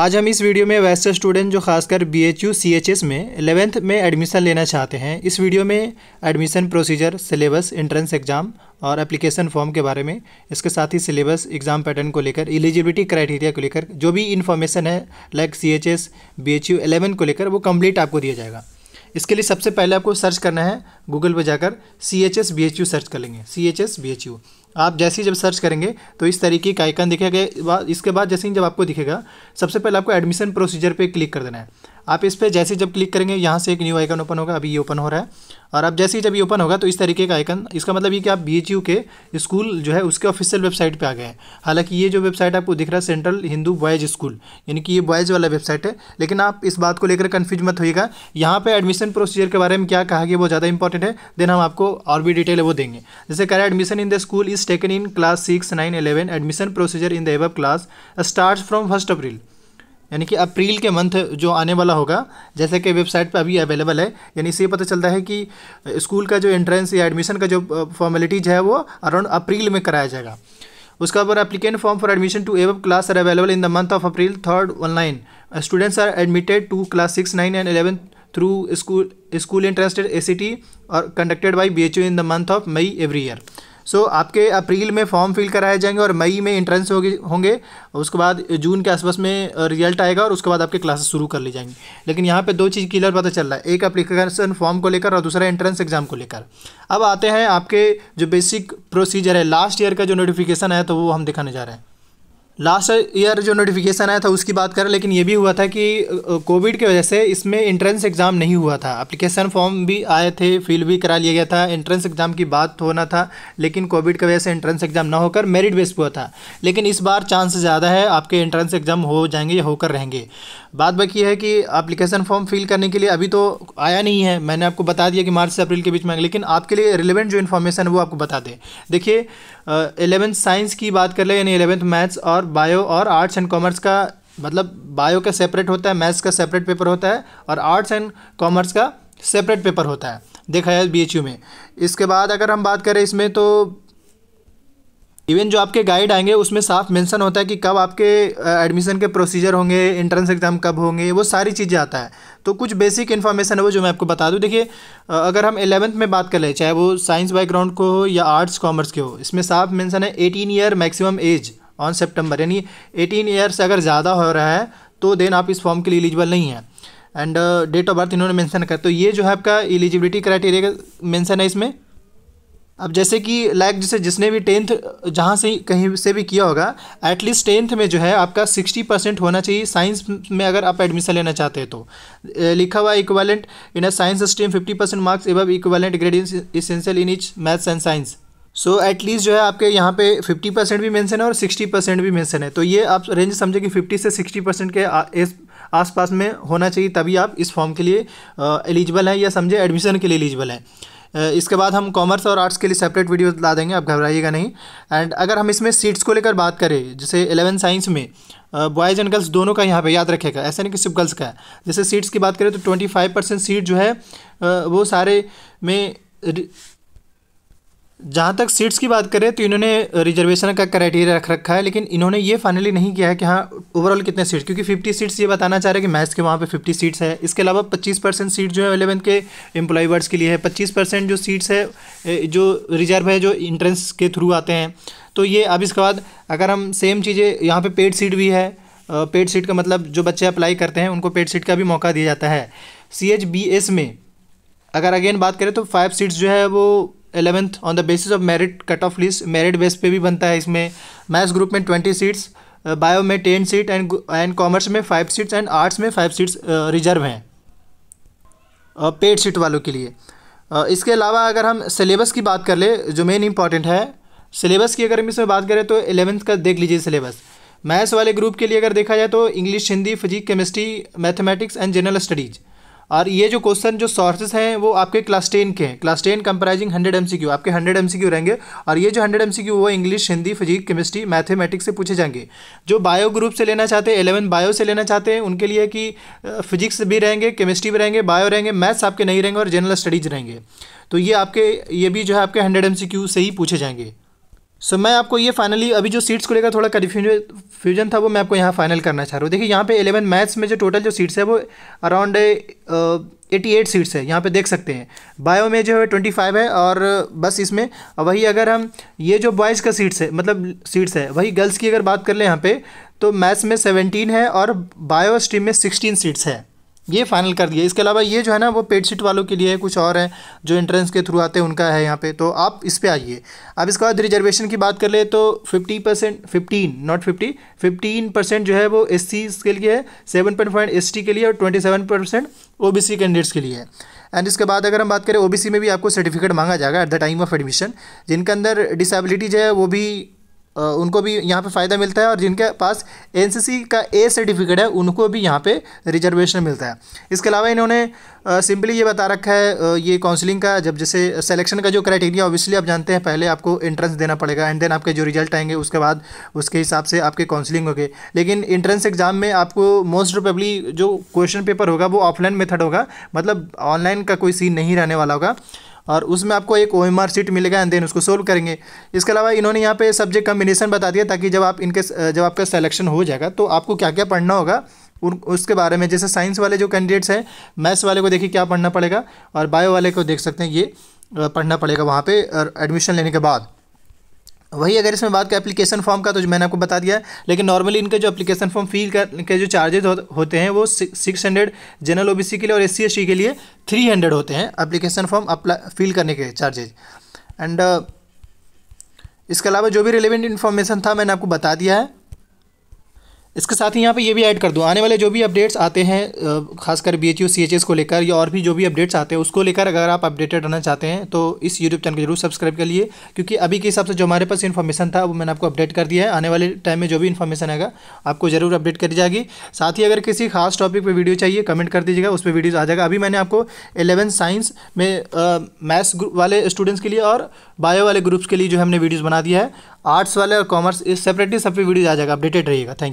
आज हम इस वीडियो में वैसे स्टूडेंट जो खासकर B H U C H S में एलेवेंथ में एडमिशन लेना चाहते हैं इस वीडियो में admission procedure syllabus entrance exam और एप्लीकेशन फॉर्म के बारे में इसके साथ ही सिलेबस एग्ज़ाम पैटर्न को लेकर एलिजिबिलिटी क्राइटेरिया को लेकर जो भी इन्फॉर्मेशन है like C H S B H U eleven को लेकर वो कम्प्लीट आपको दिया जाएगा इसके लिए सबसे पहले आपको सर्च करना है गूगल पर जाकर C H S B H U search कर लेंगे C H S B H U आप जैसे ही जब सर्च करेंगे तो इस तरीके का आइकन दिखेगा इसके बाद जैसे ही जब आपको दिखेगा सबसे पहले आपको एडमिशन प्रोसीजर पे क्लिक कर देना है आप इस पर जैसे जब क्लिक करेंगे यहाँ से एक न्यू आइकन ओपन होगा अभी ये ओपन हो रहा है और अब जैसे ही जब ये ओपन होगा तो इस तरीके का आइकन इसका मतलब ये कि आप बी के स्कूल जो है उसके ऑफिशियल वेबसाइट पे आ गए हैं हालांकि ये जो वेबसाइट आपको दिख रहा है सेंट्रल हिंदू बॉयज़ स्कूल यानी कि ये बॉयज़ वाला वेबसाइट है लेकिन आप इस बात को लेकर कन्फ्यूज मत होइएगा यहाँ पर एडमिशन प्रोसीजर के बारे में क्या कहा गया वो ज़्यादा इंपॉर्टेंट है देन हम आपको और भी डिटेल है वो देंगे जैसे कह रहे admission in the school is taken in class six nine eleven admission procedure in the एब class start from first April यानी कि अप्रैल के मंथ जो आने वाला होगा जैसे कि वेबसाइट पर अभी अवेलेबल है यानी इससे पता चलता है कि स्कूल का जो एंट्रेंस या एडमिशन का जो फॉर्मेलिटीज़ है वो अराउंड अप्रैल में कराया जाएगा उसका बाद applicant form for admission to एवं class are available in the month of April third online students are admitted to class six nine and eleven through school school interested A C T और conducted by B H U in the month of May every year so so, आपके अप्रैल में form fill कराए जाएंगे और मई में entrance होगी होंगे उसके बाद जून के आसपास में रिजल्ट आएगा और उसके बाद आपके क्लासेस शुरू कर ली जाएंगी लेकिन यहाँ पे दो चीज़ क्लियर पता चल रहा है एक अप्लीकेशन फॉर्म को लेकर और दूसरा एंट्रेंस एग्जाम को लेकर अब आते हैं आपके जो बेसिक प्रोसीजर है लास्ट ईयर का जो नोटिफिकेशन आया तो वो हम दिखाने जा रहे हैं लास्ट ईयर जो नोटिफिकेशन आया था उसकी बात करें लेकिन ये भी हुआ था कि कोविड की वजह से इसमें इंट्रेंस एग्ज़ाम नहीं हुआ था अप्लीकेशन फॉर्म भी आए थे फिल भी करा लिया गया था एंट्रेंस एग्ज़ाम की बात होना था लेकिन कोविड की वजह से एंट्रेंस एग्ज़ाम ना होकर मेरिट बेस हुआ था लेकिन इस बार चांस ज़्यादा है आपके एंट्रेंस एग्ज़ाम हो जाएंगे या होकर रहेंगे बात बाकी है कि अप्लीकेशन फॉर्म फिल करने के लिए अभी तो आया नहीं है मैंने आपको बता दिया कि मार्च से अप्रैल के बीच में लेकिन आपके लिए रिलेवेंट जो इन्फॉर्मेशन है वो आपको बता दें देखिए एलेवेंथ साइंस की बात कर ले यानी एलेवेंथ मैथ्स और बायो और आर्ट्स एंड कॉमर्स का मतलब बायो का सेपरेट होता है मैथ्स का सेपरेट पेपर होता है और आर्ट्स एंड कॉमर्स का सेपरेट पेपर होता है देखा जाए बी में इसके बाद अगर हम बात करें इसमें तो इवन जो आपके गाइड आएंगे उसमें साफ मेंशन होता है कि कब आपके एडमिशन के प्रोसीजर होंगे एंट्रेंस एग्ज़ाम कब होंगे वो सारी चीज़ें आता है तो कुछ बेसिक इन्फॉर्मेशन है वो जो मैं आपको बता दूँ देखिए अगर हम एलेवंथ में बात कर लें चाहे वो साइंस बैकग्राउंड को हो या आर्ट्स कॉमर्स के हो इसमें साफ मैंसन है eighteen year maximum age on September यानी एटीन ईयर से अगर ज़्यादा हो रहा है तो देन आप इस फॉर्म के लिए एलिजिबल नहीं है एंड डेट ऑफ बर्थ इन्होंने मैंसन कर तो ये जो है आपका एलिजिबिलिटी क्राइटेरिया मैंसन है इसमें अब जैसे कि लाइक जैसे जिसने भी टेंथ जहाँ से कहीं से भी किया होगा एटलीस्ट टेंथ में जो है आपका सिक्सटी परसेंट होना चाहिए साइंस में अगर आप एडमिशन लेना चाहते हैं तो लिखा हुआ equivalent in a science stream fifty percent marks एब equivalent grade essential in each maths and science so at least जो है आपके यहाँ पे 50 परसेंट भी मेंशन है और 60 परसेंट भी मेंशन है तो ये आप रेंज समझे कि 50 से 60 परसेंट के इस आसपास में होना चाहिए तभी आप इस फॉर्म के लिए एलिजिबल हैं या समझे एडमिशन के लिए एलिजिबल हैं इसके बाद हम कॉमर्स और आर्ट्स के लिए सेपरेट वीडियो ला देंगे आप घबराइएगा नहीं एंड अगर हम इसमें सीट्स को लेकर बात करें जैसे एलेवन साइंस में बॉयज़ एंड गर्ल्स दोनों का यहाँ पे याद रखेगा ऐसा नहीं कि सिर्फ गर्ल्स का है जैसे सीट्स की बात करें तो ट्वेंटी फाइव परसेंट सीट जो है वो सारे में जहाँ तक सीट्स की बात करें तो इन्होंने रिजर्वेशन का क्राइटेरिया रख रखा है लेकिन इन्होंने ये फाइनली नहीं किया है कि हाँ ओवरऑल कितने सीट्स क्योंकि 50 सीट्स ये बताना चाह रहे हैं कि मैथ्स के वहाँ पे 50 सीट्स है इसके अलावा 25 परसेंट सीट जो है अलेवन के एम्प्लॉय वर्ड्स के लिए है 25 परसेंट जो सीट्स है जो रिजर्व है जो इंट्रेंस के थ्रू आते हैं तो ये अब इसके बाद अगर हम सेम चीज़ें यहाँ पर पे पेड सीट भी है पेड सीट का मतलब जो बच्चे अप्लाई करते हैं उनको पेड सीट का भी मौका दिया जाता है सी में अगर अगेन बात करें तो फाइव सीट्स जो है वो eleventh on the basis of merit cut off list merit base पे भी बनता है इसमें मैथ्स ग्रुप में ट्वेंटी सीट्स बायो में ten seat and and commerce में फाइव सीट्स एंड आर्ट्स में फाइव सीट्स रिजर्व हैं पेड सीट वालों के लिए इसके अलावा अगर हम सिलेबस की बात कर ले जो मेन इंपॉर्टेंट है सिलेबस की अगर हम इसमें बात करें तो एलेवेंथ का देख लीजिए सिलेबस मैथ्स वाले ग्रुप के लिए अगर देखा जाए तो English Hindi physic chemistry mathematics and general studies और ये जो क्वेश्चन जो सोर्सेज हैं वो आपके क्लास टेन के हैं class ten comprising hundred M आपके हंड्रेड एम रहेंगे और ये जो हंड्रेड एम वो English Hindi physic chemistry mathematics से पूछे जाएंगे जो बायो ग्रुप से लेना चाहते हैं एलेवन बायो से लेना चाहते हैं उनके लिए कि फिजिक्स भी रहेंगे केमिस्ट्री भी रहेंगे बायो रहेंगे मैथ्स आपके नहीं रहेंगे और जनरल स्टडीज रहेंगे तो ये आपके ये भी जो है आपके हंड्रेड एम से ही पूछे जाएंगे सो so, मैं आपको ये फाइनली अभी जो सीट्स को लेकर थोड़ा कन्फ्यूजन था वो मैं आपको यहाँ फाइनल करना चाह रहा हूँ देखिए यहाँ पे एलेवन मैथ्स में जो टोटल जो सीट्स है वो अराउंड एटी एट सीट्स है यहाँ पे देख सकते हैं बायो में जो है ट्वेंटी फाइव है और uh, बस इसमें वही अगर हम ये जो बॉयज़ का सीट्स है मतलब सीट्स है वही गर्ल्स की अगर बात कर लें यहाँ पर तो मैथ्स में सेवनटीन है और बायो स्ट्रीम में सिक्सटीन सीट्स है ये फाइनल कर दिया इसके अलावा ये जो है ना वो पेड सीट वालों के लिए है कुछ और है जो एंट्रेंस के थ्रू आते हैं उनका है यहाँ पे तो आप इस पर आइए अब इसके बाद रिजर्वेशन की बात कर ले तो fifty percent fifteen not fifty fifteen percent जो है वो एस सी के लिए है सेवन पॉइंट फाइव एस के लिए और twenty seven percent O B C candidates के लिए है एंड इसके बाद अगर हम बात करें ओ बी सी में भी आपको सर्टिफिकेट मांगा जाएगा at the time of admission जिनके अंदर डिसेबिलिटी जो है वो भी उनको भी यहाँ पे फ़ायदा मिलता है और जिनके पास एनसीसी का ए सर्टिफिकेट है उनको भी यहाँ पे रिजर्वेशन मिलता है इसके अलावा इन्होंने सिंपली ये बता रखा है ये काउंसलिंग का जब जैसे सिलेक्शन का जो क्राइटेरिया ऑब्वियसली आप जानते हैं पहले आपको एंट्रेंस देना पड़ेगा एंड देन आपके जो रिजल्ट आएंगे उसके बाद उसके हिसाब से आपके काउंसलिंग होगी लेकिन इंट्रेंस एग्ज़ाम में आपको मोस्ट प्रोबेबली जो क्वेश्चन पेपर होगा वो ऑफलाइन मेथड होगा मतलब ऑनलाइन का कोई सीन नहीं रहने वाला होगा और उसमें आपको एक ओ एम आर सीट मिलेगा एंड देन उसको सोल्व करेंगे इसके अलावा इन्होंने यहाँ पे सब्जेक्ट कम्बिनेशन बता दिया ताकि जब आप इनके जब आपका सिलेक्शन हो जाएगा तो आपको क्या क्या पढ़ना होगा उन उसके बारे में जैसे साइंस वाले जो कैंडिडेट्स हैं मैथ्स वाले को देखिए क्या पढ़ना पड़ेगा और बायो वाले को देख सकते हैं ये पढ़ना पड़ेगा वहाँ पर एडमिशन लेने के बाद वही अगर इसमें बात करें एप्लीकेशन फॉर्म का तो जो मैंने आपको बता दिया है लेकिन नॉर्मली इनके जो एप्लीकेशन फॉर्म फी के जो चार्जेज हो, होते हैं वो सिक्स हंड्रेड जनरल ओ के लिए और एस सी के लिए थ्री हंड्रेड होते हैं एप्लीकेशन फॉर्म अप्लाई फिल करने के चार्जेज एंड uh, इसके अलावा जो भी रिलेवेंट इन्फॉर्मेशन था मैंने आपको बता दिया है इसके साथ ही यहाँ पे ये भी ऐड कर दूँ आने वाले जो भी अपडेट्स आते हैं खासकर B H U C H S को लेकर या और भी जो भी अपडेट्स आते हैं उसको लेकर अगर आप अपडेटेड रहना चाहते हैं तो इस यूट्यूब चैनल को जरूर सब्सक्राइब कर लिए क्योंकि अभी के हिसाब से जो हमारे पास इन्फॉर्मेशन था वो मैंने आपको अपडेट कर दिया है आने वाले टाइम में जो भी इन्फॉर्मेशन आएगा आपको जरूर अपडेट करी जाएगी साथ ही अगर किसी खास टॉपिक पर वीडियो चाहिए कमेंट कर दीजिएगा उस पर वीडियोज़ आ जाएगा अभी मैंने आपको एलेवन साइंस में मैथ्स वाले स्टूडेंट्स के लिए और बायो वाले ग्रुप्स के लिए जो हमने वीडियोज़ बना दिया है आर्ट्स वाले और कॉमर्स इस सेपरेटली सब पे वीडियोज आ जाएगा अपडेटेड रहिएगा थैंक